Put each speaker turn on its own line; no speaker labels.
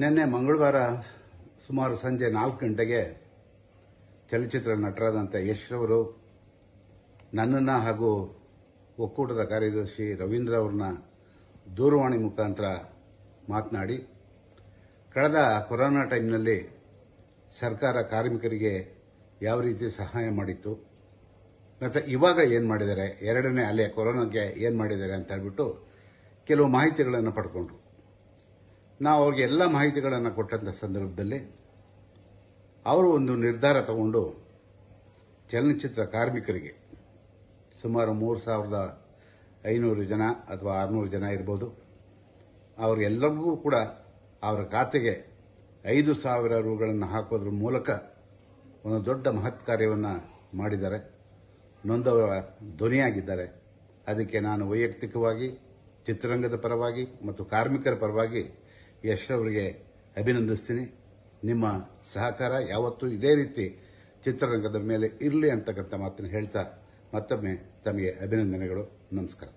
ನಿನ್ನೆ ಮಂಗಳವಾರ ಸುಮಾರು ಸಂಜೆ ನಾಲ್ಕು ಗಂಟೆಗೆ ಚಲನಚಿತ್ರ ನಟರಾದಂಥ ಯಶ್ರವರು ನನ್ನನ್ನು ಹಾಗೂ ಒಕ್ಕೂಟದ ಕಾರ್ಯದರ್ಶಿ ರವೀಂದ್ರ ಅವ್ರನ್ನ ದೂರವಾಣಿ ಮುಖಾಂತರ ಮಾತನಾಡಿ ಕಳೆದ ಕೊರೋನಾ ಟೈಮ್ನಲ್ಲಿ ಸರ್ಕಾರ ಕಾರ್ಮಿಕರಿಗೆ ಯಾವ ರೀತಿ ಸಹಾಯ ಮಾಡಿತ್ತು ಮತ್ತು ಇವಾಗ ಏನು ಮಾಡಿದ್ದಾರೆ ಎರಡನೇ ಅಲೆ ಕೊರೋನಾಗೆ ಏನು ಮಾಡಿದ್ದಾರೆ ಅಂತ ಹೇಳ್ಬಿಟ್ಟು ಕೆಲವು ಮಾಹಿತಿಗಳನ್ನು ಪಡ್ಕೊಂಡ್ರು ನಾವು ಅವ್ರಿಗೆ ಎಲ್ಲ ಮಾಹಿತಿಗಳನ್ನು ಕೊಟ್ಟಂಥ ಸಂದರ್ಭದಲ್ಲಿ ಅವರು ಒಂದು ನಿರ್ಧಾರ ತಗೊಂಡು ಚಲನಚಿತ್ರ ಕಾರ್ಮಿಕರಿಗೆ ಸುಮಾರು ಮೂರು ಸಾವಿರದ ಐನೂರು ಜನ ಅಥವಾ ಆರುನೂರು ಜನ ಇರ್ಬೋದು ಅವರೆಲ್ಲರಿಗೂ ಕೂಡ ಅವರ ಖಾತೆಗೆ ಐದು ಸಾವಿರ ರೂಗಳನ್ನು ಹಾಕೋದ್ರ ಮೂಲಕ ಒಂದು ದೊಡ್ಡ ಮಹತ್ ಕಾರ್ಯವನ್ನು ಮಾಡಿದ್ದಾರೆ ನೊಂದವರ ಧ್ವನಿಯಾಗಿದ್ದಾರೆ ಅದಕ್ಕೆ ನಾನು ವೈಯಕ್ತಿಕವಾಗಿ ಚಿತ್ರರಂಗದ ಪರವಾಗಿ ಮತ್ತು ಕಾರ್ಮಿಕರ ಪರವಾಗಿ ಯಶ್ರವರಿಗೆ ಅಭಿನಂದಿಸ್ತೀನಿ ನಿಮ್ಮ ಸಹಕಾರ ಯಾವತ್ತೂ ಇದೇ ರೀತಿ ಚಿತ್ರರಂಗದ ಮೇಲೆ ಇರಲಿ ಅಂತಕ್ಕಂಥ ಮಾತನ್ನು ಹೇಳ್ತಾ ಮತ್ತೊಮ್ಮೆ ತಮಗೆ ಅಭಿನಂದನೆಗಳು ನಮಸ್ಕಾರ